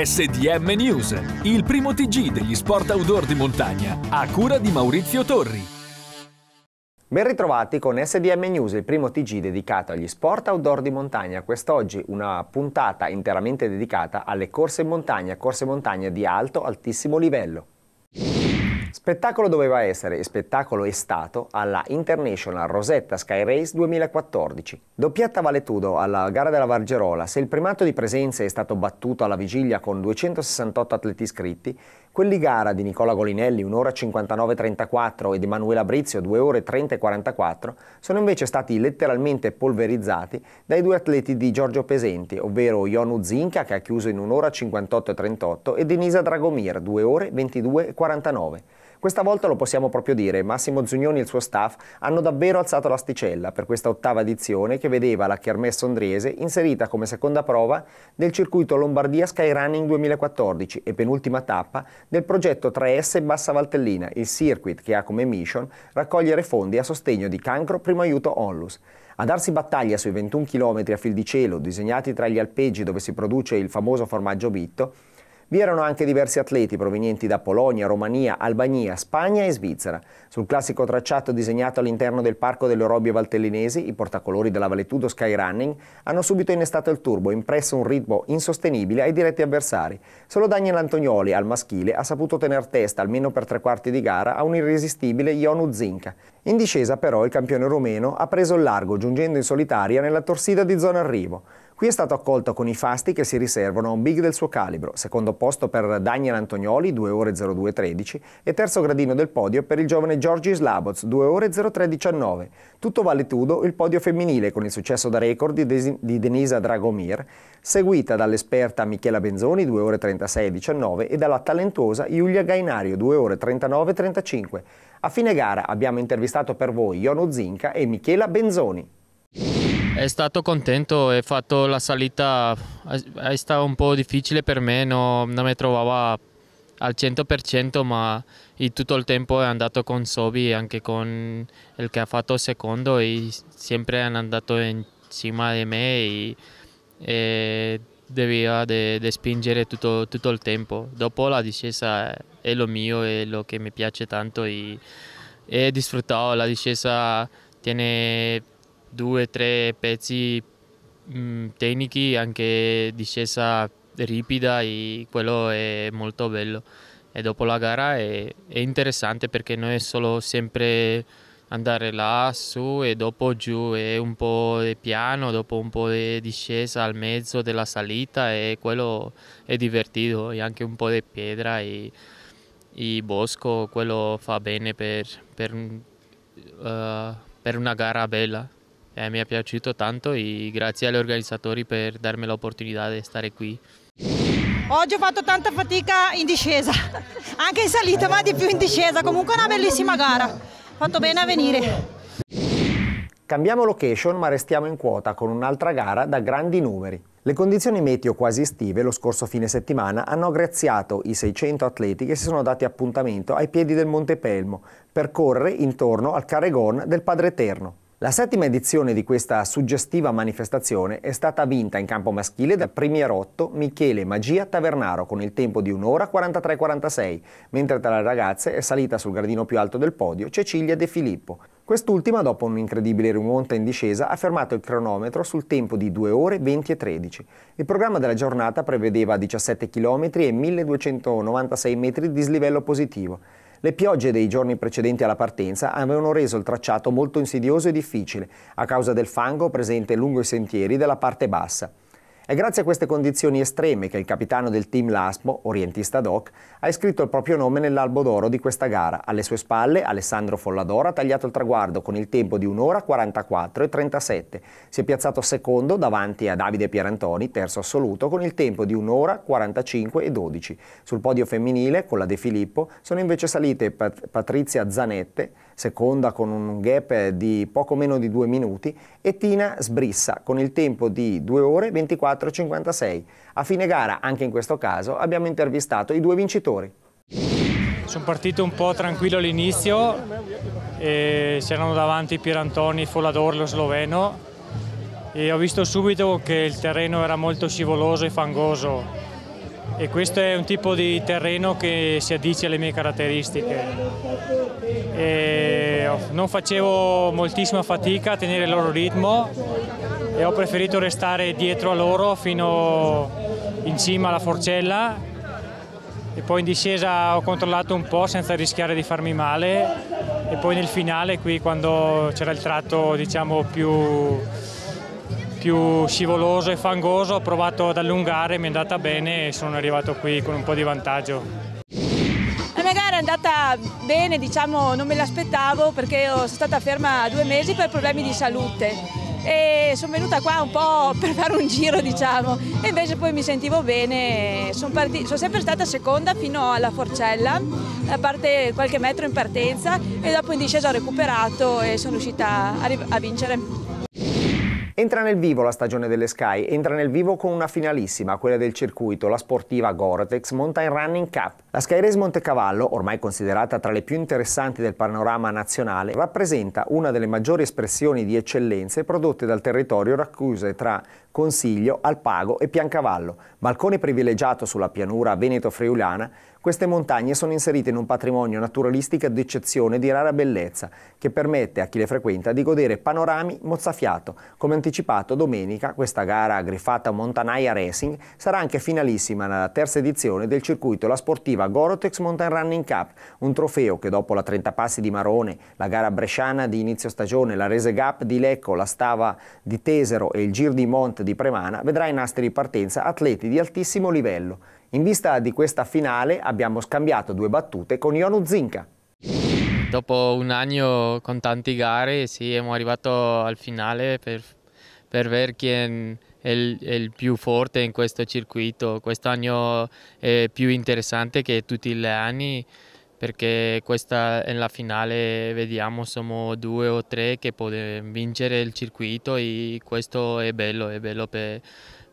SDM News, il primo TG degli sport outdoor di montagna, a cura di Maurizio Torri. Ben ritrovati con SDM News, il primo TG dedicato agli sport outdoor di montagna. Quest'oggi una puntata interamente dedicata alle corse in montagna, corse in montagna di alto, altissimo livello. Spettacolo doveva essere e spettacolo è stato alla International Rosetta Sky Race 2014. Doppietta Valetudo alla gara della Vargerola, se il primato di presenze è stato battuto alla vigilia con 268 atleti iscritti, quelli gara di Nicola Golinelli 1 ora 59.34 ed Emanuela Brizio 2 ore 30.44 sono invece stati letteralmente polverizzati dai due atleti di Giorgio Pesenti, ovvero Ionu Zinca che ha chiuso in 1 ora 58.38 e Denisa Dragomir 2 ore 22.49. Questa volta lo possiamo proprio dire, Massimo Zugnoni e il suo staff hanno davvero alzato l'asticella per questa ottava edizione che vedeva la Kermesse Ondriese inserita come seconda prova del circuito Lombardia Skyrunning 2014 e penultima tappa del progetto 3S Bassa Valtellina, il circuit che ha come mission raccogliere fondi a sostegno di Cancro Primo Aiuto Onlus. A darsi battaglia sui 21 km a fil di cielo disegnati tra gli alpeggi dove si produce il famoso formaggio Bitto, vi erano anche diversi atleti provenienti da Polonia, Romania, Albania, Spagna e Svizzera. Sul classico tracciato disegnato all'interno del Parco delle Robbie Valtellinesi, i portacolori della Valetudo Skyrunning hanno subito innestato il turbo, impresso un ritmo insostenibile ai diretti avversari. Solo Daniel Antonioli, al maschile, ha saputo tener testa, almeno per tre quarti di gara, a un irresistibile Ionu Zinca. In discesa, però, il campione rumeno ha preso il largo, giungendo in solitaria nella torsida di zona arrivo. Qui è stato accolto con i fasti che si riservano a un big del suo calibro, secondo posto per Daniel Antonioli 2 ore 02.13 e terzo gradino del podio per il giovane Giorgi Slaboz 2 ore 03.19. Tutto vale tudo il podio femminile con il successo da record di, Des di Denisa Dragomir, seguita dall'esperta Michela Benzoni 2 ore 36.19 e dalla talentuosa Giulia Gainario 2 ore 39.35. A fine gara abbiamo intervistato per voi Iono Zinca e Michela Benzoni. È stato contento, ho fatto la salita, è stata un po' difficile per me, no, non mi trovavo al 100% ma tutto il tempo è andato con Sobi anche con il che ha fatto secondo e sempre hanno andato in cima di me e, e doveva ah, de, de spingere tutto, tutto, il tempo. Dopo la discesa è lo mio, è lo che mi piace tanto e, e disfruttavo la discesa tiene due o tre pezzi mh, mm, tecnici, anche discesa ripida, e quello è molto bello. E dopo la gara è, è interessante perché non è solo sempre andare là, su e dopo giù, è un po' di piano, dopo un po' di discesa al mezzo della salita e quello è divertito, e anche un po' di pietra e, e bosco, quello fa bene per, per, uh, per una gara bella eh, mi è piaciuto tanto e grazie agli organizzatori per darmi l'opportunità di stare qui. Oggi ho fatto tanta fatica in discesa, anche in salita ma di più in discesa, comunque una bellissima gara, ho fatto bene a venire. Cambiamo location ma restiamo in quota con un'altra gara da grandi numeri. Le condizioni meteo quasi estive lo scorso fine settimana hanno aggraziato i 600 atleti che si sono dati appuntamento ai piedi del Monte Pelmo per correre intorno al Carregon del Padre Eterno. La settima edizione di questa suggestiva manifestazione è stata vinta in campo maschile dal premierotto Michele Magia Tavernaro con il tempo di 1 ora 43-46, mentre tra le ragazze è salita sul gradino più alto del podio Cecilia De Filippo. Quest'ultima, dopo un'incredibile rimonta in discesa, ha fermato il cronometro sul tempo di 2 ore 20 e 13. Il programma della giornata prevedeva 17 km e 1296 metri di slivello positivo. Le piogge dei giorni precedenti alla partenza avevano reso il tracciato molto insidioso e difficile a causa del fango presente lungo i sentieri della parte bassa. È grazie a queste condizioni estreme che il capitano del team Lasmo, orientista doc, ha iscritto il proprio nome nell'albo d'oro di questa gara. Alle sue spalle Alessandro Folladora ha tagliato il traguardo con il tempo di 1 ora 44 e 37. Si è piazzato secondo davanti a Davide Pierantoni, terzo assoluto, con il tempo di 1 ora 45 e 12. Sul podio femminile, con la De Filippo, sono invece salite Pat Patrizia Zanette, seconda con un gap di poco meno di due minuti, e Tina Sbrissa con il tempo di 2 ore 24 54,56. A fine gara, anche in questo caso, abbiamo intervistato i due vincitori. Sono partito un po' tranquillo all'inizio, c'erano davanti Pierantoni, Folador, lo sloveno e ho visto subito che il terreno era molto scivoloso e fangoso e questo è un tipo di terreno che si addice alle mie caratteristiche. E non facevo moltissima fatica a tenere il loro ritmo e ho preferito restare dietro a loro fino in cima alla forcella e poi in discesa ho controllato un po' senza rischiare di farmi male e poi nel finale qui quando c'era il tratto diciamo più, più scivoloso e fangoso ho provato ad allungare, mi è andata bene e sono arrivato qui con un po' di vantaggio La gara è andata bene, diciamo, non me l'aspettavo perché sono stata ferma due mesi per problemi di salute e sono venuta qua un po' per fare un giro diciamo e invece poi mi sentivo bene, sono, parti... sono sempre stata seconda fino alla Forcella, a parte qualche metro in partenza e dopo in discesa ho recuperato e sono riuscita a, a vincere. Entra nel vivo la stagione delle Sky, entra nel vivo con una finalissima, quella del circuito, la sportiva Gore-Tex Mountain Running Cup. La Sky Race Montecavallo, ormai considerata tra le più interessanti del panorama nazionale, rappresenta una delle maggiori espressioni di eccellenze prodotte dal territorio racchiuse tra Consiglio, Alpago e Piancavallo, balcone privilegiato sulla pianura veneto-friulana queste montagne sono inserite in un patrimonio naturalistico d'eccezione di rara bellezza, che permette a chi le frequenta di godere panorami mozzafiato. Come anticipato domenica, questa gara griffata Montanaia Racing sarà anche finalissima nella terza edizione del circuito La Sportiva Gorotex Mountain Running Cup, un trofeo che dopo la 30 passi di Marone, la gara bresciana di inizio stagione, la Rese Gap di Lecco, la Stava di Tesero e il Gir di Mont di Premana vedrà i nastri di partenza atleti di altissimo livello. In vista di questa finale abbiamo scambiato due battute con Ionu Zinca. Dopo un anno con tante gare siamo arrivati al finale per, per vedere chi è il, è il, più forte in questo circuito. Quest'anno è più interessante che tutti gli anni perché questa è la finale, vediamo, siamo due o tre che possono vincere il circuito e questo è bello, è bello per,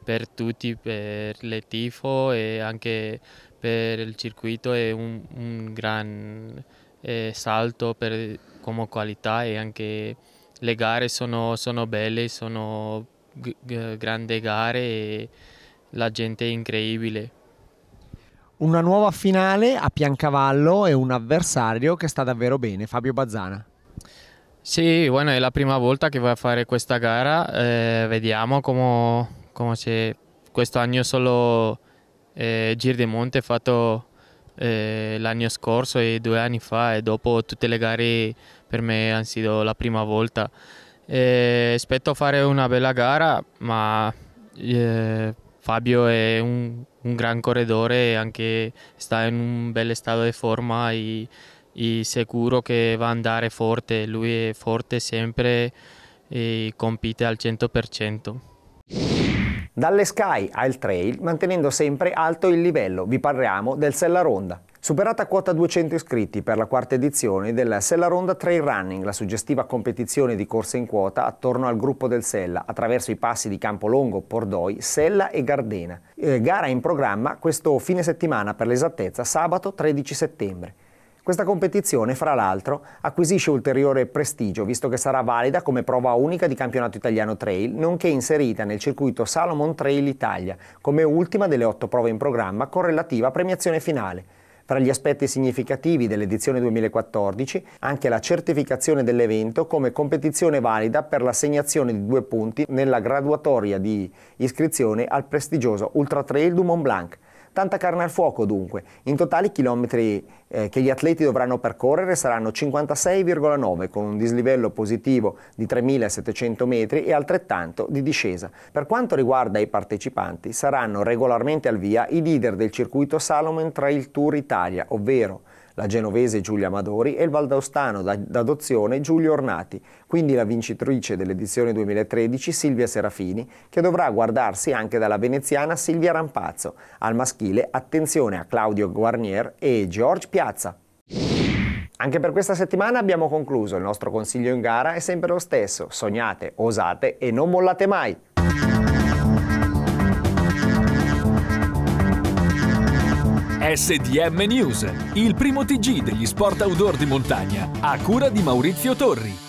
per tutti, per le tifo e anche per il circuito è un, un gran eh, salto per, come qualità e anche le gare sono, sono belle, sono grandi gare e la gente è incredibile. Una nuova finale a Piancavallo e un avversario che sta davvero bene, Fabio Bazzana. Sì, bueno, è la prima volta che vai a fare questa gara, eh, vediamo come come se questo anno solo eh, Gir di Monte fatto eh, l'anno scorso e due anni fa e dopo tutte le gare per me hanno sido la prima volta. Eh, aspetto a fare una bella gara, ma eh, Fabio è un, un, gran corredore e anche sta in un bel stato di forma e, e sicuro che va a andare forte, lui è forte sempre e compite al 100%. Dalle Sky al Trail mantenendo sempre alto il livello, vi parliamo del Sella Ronda. Superata quota 200 iscritti per la quarta edizione della Sella Ronda Trail Running, la suggestiva competizione di corsa in quota attorno al gruppo del Sella, attraverso i passi di Campolongo, Pordoi, Sella e Gardena. Eh, gara in programma questo fine settimana, per l'esattezza sabato 13 settembre. Questa competizione, fra l'altro, acquisisce ulteriore prestigio visto che sarà valida come prova unica di campionato italiano trail, nonché inserita nel circuito Salomon Trail Italia, come ultima delle otto prove in programma con relativa premiazione finale. Tra gli aspetti significativi dell'edizione 2014, anche la certificazione dell'evento come competizione valida per l'assegnazione di due punti nella graduatoria di iscrizione al prestigioso Ultra Trail du Mont Blanc, Tanta carne al fuoco dunque. In totale i chilometri eh, che gli atleti dovranno percorrere saranno 56,9 con un dislivello positivo di 3.700 metri e altrettanto di discesa. Per quanto riguarda i partecipanti saranno regolarmente al via i leader del circuito Salomon Trail Tour Italia, ovvero la genovese Giulia Madori e il valdostano d'adozione Giulio Ornati, quindi la vincitrice dell'edizione 2013 Silvia Serafini, che dovrà guardarsi anche dalla veneziana Silvia Rampazzo. Al maschile attenzione a Claudio Guarnier e George Piazza. Anche per questa settimana abbiamo concluso, il nostro consiglio in gara è sempre lo stesso, sognate, osate e non mollate mai. SDM News, il primo TG degli sport outdoor di montagna, a cura di Maurizio Torri.